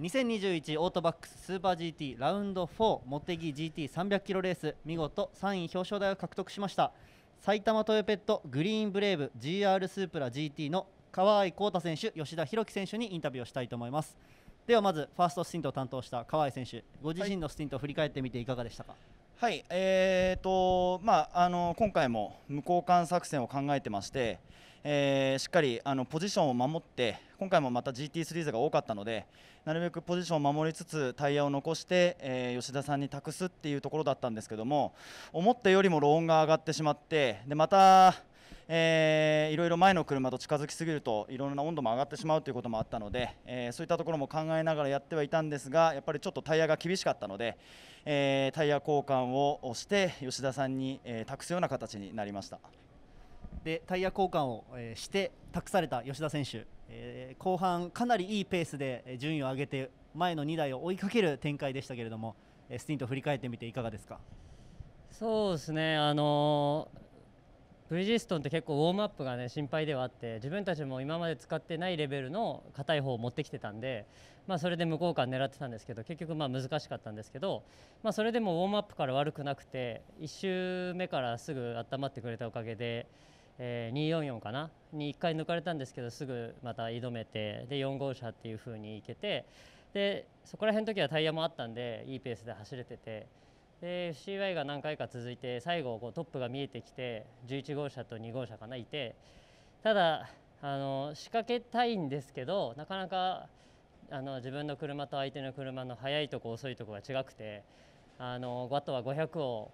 2021オートバックススーパー GT ラウンド4茂木 GT300 キロレース見事3位表彰台を獲得しました埼玉トヨペットグリーンブレイブ GR スープラ GT の河合光太選手吉田弘樹選手にインタビューをしたいと思いますではまずファーストスティントを担当した河合選手ご自身のスティントを振り返ってみていかがでしたか、はいはい、えーとまあ、あの今回も無交換作戦を考えてまして、えー、しっかりあのポジションを守って今回もまた GT シリーズが多かったのでなるべくポジションを守りつつタイヤを残して、えー、吉田さんに託すっていうところだったんですけども思ったよりもローンが上がってしまってでまたえー、いろいろ前の車と近づきすぎるといろろな温度も上がってしまうということもあったので、えー、そういったところも考えながらやってはいたんですがやっぱりちょっとタイヤが厳しかったので、えー、タイヤ交換をして吉田さんに、え託すような形になりました。でタイヤ交換を、えして託された吉田選手、え後半、かなりいいペースで順位を上げて前の2台を追いかける展開でしたけれども、えスティント振り返ってみていかがですかそうですね、あのーブリヂストンって結構ウォームアップがね心配ではあって自分たちも今まで使ってないレベルの硬い方を持ってきてたんで、まあ、それで無効感狙ってたんですけど結局まあ難しかったんですけど、まあ、それでもウォームアップから悪くなくて1周目からすぐ温まってくれたおかげで。えー、244かなに1回抜かれたんですけどすぐまた挑めてで4号車っていう風に行けてでそこら辺の時はタイヤもあったんでいいペースで走れててで FCY が何回か続いて最後こうトップが見えてきて11号車と2号車かないてただあの仕掛けたいんですけどなかなかあの自分の車と相手の車の速いとこ遅いとこが違くてあのあとは500を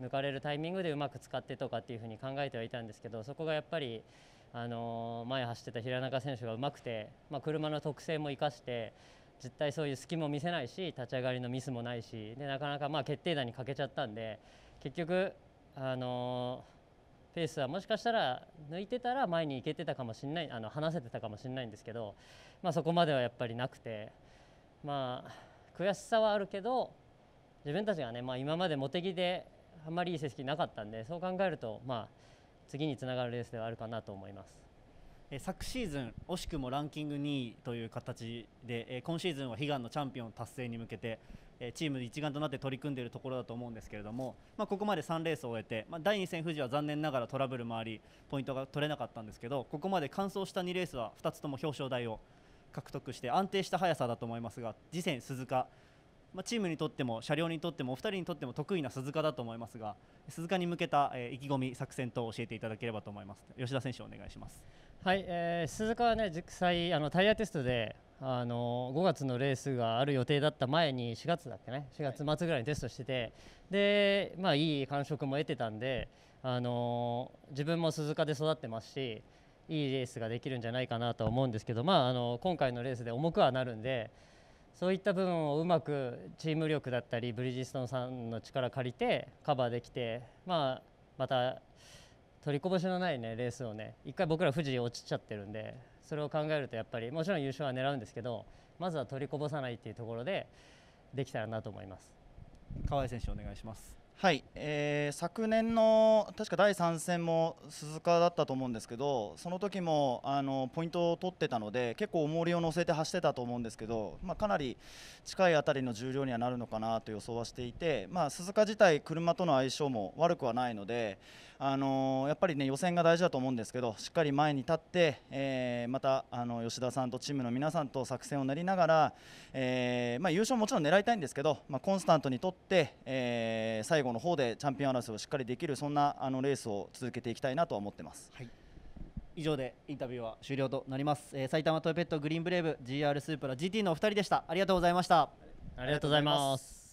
抜かれるタイミングでうまく使ってとかっていうふうに考えてはいたんですけどそこがやっぱりあの前走ってた平中選手がうまくて、まあ、車の特性も生かして絶対そういう隙も見せないし立ち上がりのミスもないしでなかなかまあ決定打に欠けちゃったんで結局、あのー、ペースはもしかしたら抜いてたら前に行けてたかもしれないあの離せてたかもしれないんですけど、まあ、そこまではやっぱりなくて、まあ、悔しさはあるけど自分たちがね、まあ、今まで茂木であんまりいい成績なかったんでそう考えると、まあ、次につながるレースではあるかなと思います。昨シーズン、惜しくもランキング2位という形で、え今シーズンは悲願のチャンピオン達成に向けて、えチーム一丸となって取り組んでいるところだと思うんですけれども、まあ、ここまで3レースを終えて、まあ、第2戦、富士は残念ながらトラブルもありポイントが取れなかったんですけどここまで完走した2レースは2つとも表彰台を獲得して安定した速さだと思いますが次戦、鈴鹿まあ、チームにとっても車両にとってもお二人にとっても得意な鈴鹿だと思いますが鈴鹿に向けた、えー、意気込み作戦等を教えていただければと思います吉田選手お願いしますはい、えー、鈴鹿はね実際あのタイヤテストであの5月のレースがある予定だった前に4月だっけね4月末ぐらいにテストしてて、い、でまあいい感触も得てたんであの自分も鈴鹿で育ってますしいいレースができるんじゃないかなと思うんですけど、まあ、あの今回のレースで重くはなるんでそういった部分をうまくチーム力だったりブリヂストンさんの力借りてカバーできて、まあ、また取りこぼしのない、ね、レースをね一回僕ら富士落ちちゃってるんでそれを考えるとやっぱりもちろん優勝は狙うんですけどまずは取りこぼさないっていうところでできたらなと思います。河合選手お願いしますはい、えー、昨年の確か第3戦も鈴鹿だったと思うんですけどその時もあもポイントを取ってたので結構重りを乗せて走ってたと思うんですけど、まあ、かなり近い辺りの重量にはなるのかなと予想はしていて、まあ、鈴鹿自体車との相性も悪くはないので、あのー、やっぱり、ね、予選が大事だと思うんですけどしっかり前に立って、えー、またあの吉田さんとチームの皆さんと作戦を練りながら、えーまあ、優勝もちろん狙いたいんですけど、まあ、コンスタントにとって、えー、最後後の方でチャンピオン争いをしっかりできるそんなあのレースを続けていきたいなとは思ってます。はい以上でインタビューは終了となります、えー、埼玉トヨペットグリーンブレイブ GR スープラ GT のお二人でしたありがとうございましたありがとうございます